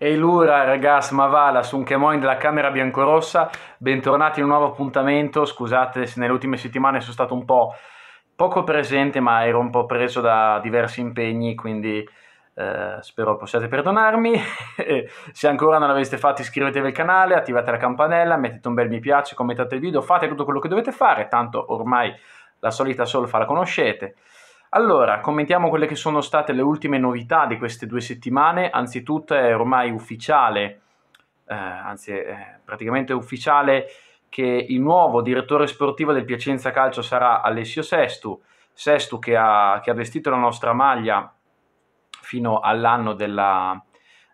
Ehi Lura, ragazzi, ma va, la Sun Chemoin della Camera Biancorossa, bentornati in un nuovo appuntamento, scusate se nelle ultime settimane sono stato un po' poco presente, ma ero un po' preso da diversi impegni, quindi eh, spero possiate perdonarmi. se ancora non l'aveste fatto iscrivetevi al canale, attivate la campanella, mettete un bel mi piace, commentate il video, fate tutto quello che dovete fare, tanto ormai la solita solfa la conoscete. Allora, commentiamo quelle che sono state le ultime novità di queste due settimane. Anzitutto è ormai ufficiale, eh, anzi è praticamente ufficiale, che il nuovo direttore sportivo del Piacenza Calcio sarà Alessio Sestu, Sestu che ha, che ha vestito la nostra maglia fino all'anno della,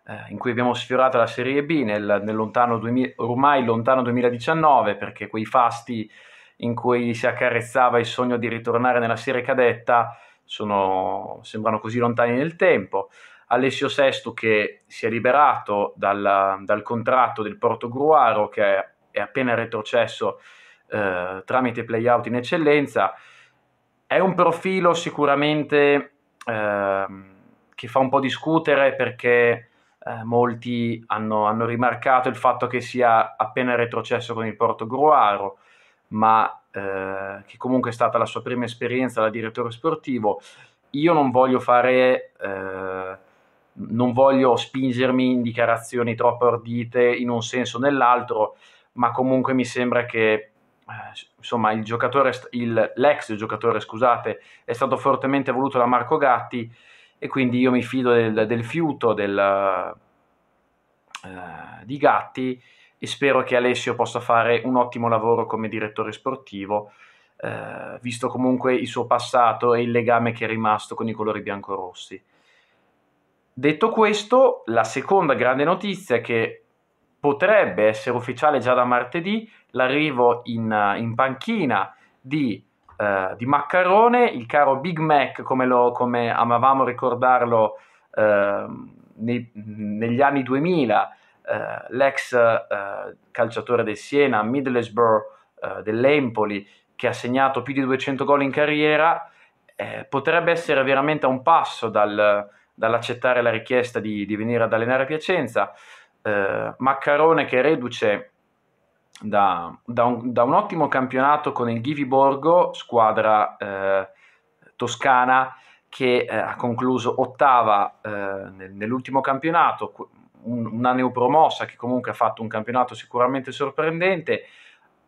eh, in cui abbiamo sfiorato la Serie B nel, nel lontano 2000, ormai lontano 2019, perché quei fasti in cui si accarezzava il sogno di ritornare nella serie cadetta sono, sembrano così lontani nel tempo. Alessio VI che si è liberato dal, dal contratto del Porto Gruaro che è appena retrocesso eh, tramite playout in eccellenza, è un profilo sicuramente eh, che fa un po' discutere perché eh, molti hanno, hanno, rimarcato il fatto che sia appena retrocesso con il Porto Gruaro ma eh, che comunque è stata la sua prima esperienza da direttore sportivo, io non voglio fare, eh, non voglio spingermi in dichiarazioni troppo ardite in un senso o nell'altro, ma comunque mi sembra che eh, insomma il giocatore, il, l'ex giocatore scusate, è stato fortemente voluto da Marco Gatti e quindi io mi fido del, del fiuto del, eh, di Gatti e spero che Alessio possa fare un ottimo lavoro come direttore sportivo, eh, visto comunque il suo passato e il legame che è rimasto con i colori biancorossi. Detto questo, la seconda grande notizia che potrebbe essere ufficiale già da martedì, l'arrivo in, in panchina di, eh, di, Maccarone, il caro Big Mac come, lo, come amavamo ricordarlo eh, nei, negli anni 2000 eh, l'ex eh, calciatore del Siena, Middlesbrough eh, dell'Empoli, che ha segnato più di 200 gol in carriera, potrebbe essere veramente a un passo dal, dall'accettare la richiesta di, di, venire ad allenare a Piacenza. Maccarone che reduce da, da, un, da, un, ottimo campionato con il Ghivi Borgo, squadra eh, toscana che eh, ha concluso ottava eh, nell'ultimo campionato, un, una neopromossa che comunque ha fatto un campionato sicuramente sorprendente,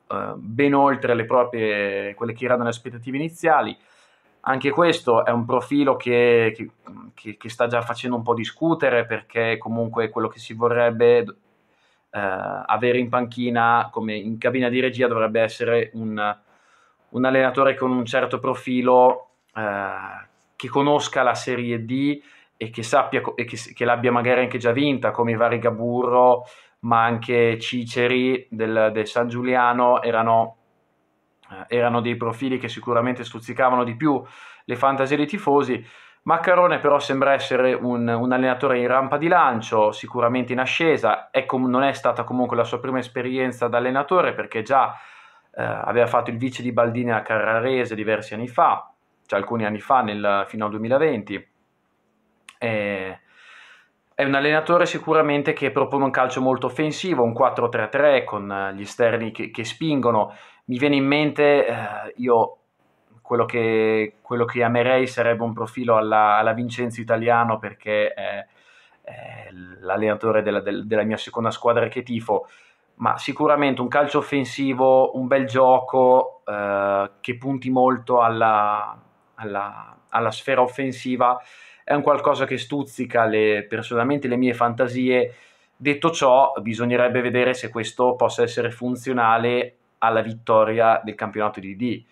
eh, ben oltre le proprie, quelle che erano le aspettative iniziali. Anche questo è un profilo che, che, che, sta già facendo un po' discutere perché comunque quello che si vorrebbe eh, avere in panchina, come in cabina di regia, dovrebbe essere un, un allenatore con un certo profilo eh, che conosca la Serie D, e che sappia e che, che, l'abbia magari anche già vinta, come i vari Gaburro, ma anche Ciceri del, del San Giuliano, erano, eh, erano, dei profili che sicuramente stuzzicavano di più le fantasie dei tifosi. Maccarone però sembra essere un, un allenatore in rampa di lancio, sicuramente in ascesa, è com- non è stata comunque la sua prima esperienza da allenatore perché già eh, aveva fatto il vice di Baldini a Carrarese diversi anni fa, cioè alcuni anni fa nel, fino al 2020 è, eh, è un allenatore sicuramente che propone un calcio molto offensivo, un 4-3-3 con eh, gli esterni che, che spingono. Mi viene in mente, eh, io quello che, quello che, amerei sarebbe un profilo alla, alla Vincenzo Italiano perché è, è l'allenatore della, del, della, mia seconda squadra che tifo, ma sicuramente un calcio offensivo, un bel gioco eh, che punti molto alla, alla, alla sfera offensiva è un qualcosa che stuzzica le, personalmente le mie fantasie. Detto ciò, bisognerebbe vedere se questo possa essere funzionale alla vittoria del campionato di D,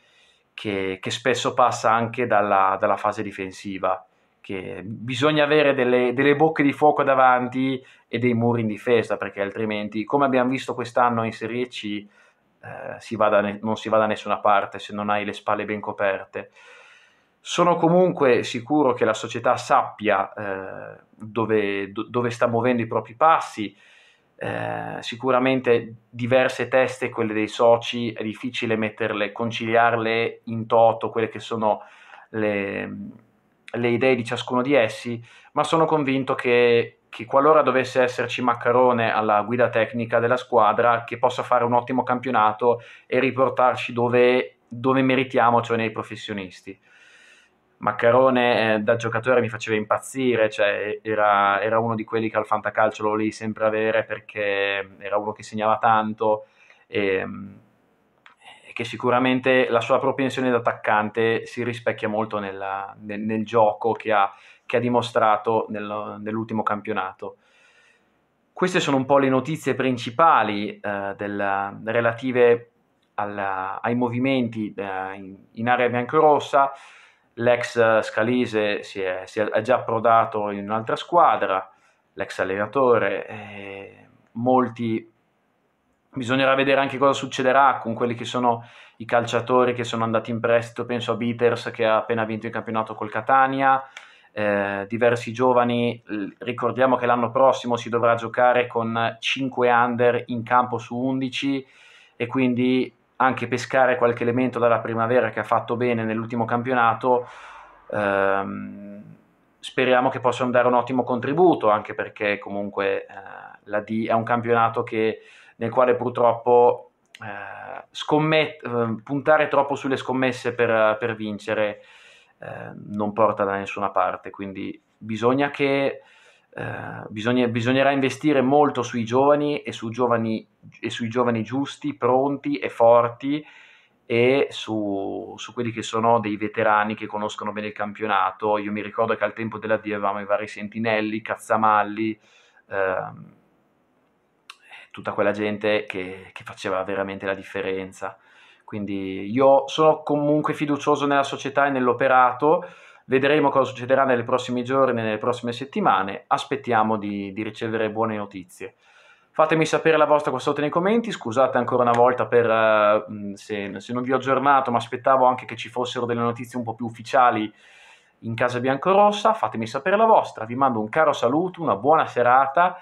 che, che spesso passa anche dalla, dalla, fase difensiva, che bisogna avere delle, delle bocche di fuoco davanti e dei muri in difesa, perché altrimenti, come abbiamo visto quest'anno in Serie C, eh, si ne- non si va da nessuna parte se non hai le spalle ben coperte. Sono comunque sicuro che la società sappia eh, dove, do, dove, sta muovendo i propri passi. Eh, sicuramente diverse teste, quelle dei soci, è difficile metterle, conciliarle in toto, quelle che sono le, le idee di ciascuno di essi, ma sono convinto che, che qualora dovesse esserci Maccarone alla guida tecnica della squadra, che possa fare un ottimo campionato e riportarci dove, dove meritiamo, cioè nei professionisti. Maccarone eh, da giocatore mi faceva impazzire, cioè era, era, uno di quelli che al fantacalcio lo lì sempre avere perché era uno che segnava tanto e, ehm, e che sicuramente la sua propensione da attaccante si rispecchia molto nella, nel, nel, gioco che ha, che ha dimostrato nel, nell'ultimo campionato. Queste sono un po' le notizie principali eh, della, relative alla, ai movimenti eh, in, in area biancorossa. rossa l'ex eh, Scalise si è, si è già approdato in un'altra squadra, l'ex allenatore, eh, molti... Bisognerà vedere anche cosa succederà con quelli che sono i calciatori che sono andati in prestito, penso a Beaters che ha appena vinto il campionato col Catania, eh, diversi giovani, ricordiamo che l'anno prossimo si dovrà giocare con 5 under in campo su 11 e quindi anche pescare qualche elemento dalla primavera che ha fatto bene nell'ultimo campionato, ehm, speriamo che possano dare un ottimo contributo, anche perché comunque eh, la D è un campionato che, nel quale purtroppo eh, scommet- ehm, puntare troppo sulle scommesse per, per vincere eh, non porta da nessuna parte, quindi bisogna che eh, bisogna, bisognerà investire molto sui giovani e, su giovani e, sui giovani giusti, pronti e forti e su, su, quelli che sono dei veterani che conoscono bene il campionato. Io mi ricordo che al tempo dell'addio avevamo i vari Sentinelli, Cazzamalli, ehm, tutta quella gente che, che faceva veramente la differenza. Quindi io sono comunque fiducioso nella società e nell'operato Vedremo cosa succederà nei prossimi giorni, nelle prossime settimane, aspettiamo di, di ricevere buone notizie. Fatemi sapere la vostra qua sotto nei commenti, scusate ancora una volta per, uh, se, se, non vi ho aggiornato, ma aspettavo anche che ci fossero delle notizie un po' più ufficiali in Casa Biancorossa, fatemi sapere la vostra, vi mando un caro saluto, una buona serata,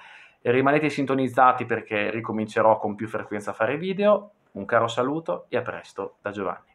rimanete sintonizzati perché ricomincerò con più frequenza a fare video, un caro saluto e a presto da Giovanni.